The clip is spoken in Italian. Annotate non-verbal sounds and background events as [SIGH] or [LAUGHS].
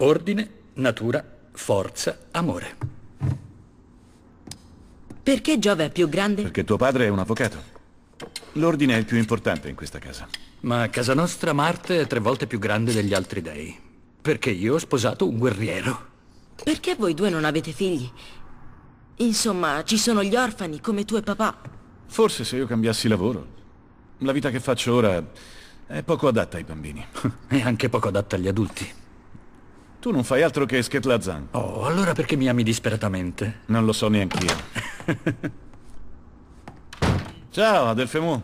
Ordine, natura, forza, amore. Perché Giove è più grande? Perché tuo padre è un avvocato. L'ordine è il più importante in questa casa. Ma a casa nostra Marte è tre volte più grande degli altri dei. Perché io ho sposato un guerriero. Perché voi due non avete figli? Insomma, ci sono gli orfani come tu e papà. Forse se io cambiassi lavoro. La vita che faccio ora è poco adatta ai bambini. E [LAUGHS] anche poco adatta agli adulti. Tu non fai altro che Sketlazzan. Oh, allora perché mi ami disperatamente? Non lo so neanch'io. [LAUGHS] Ciao, Adelfemu.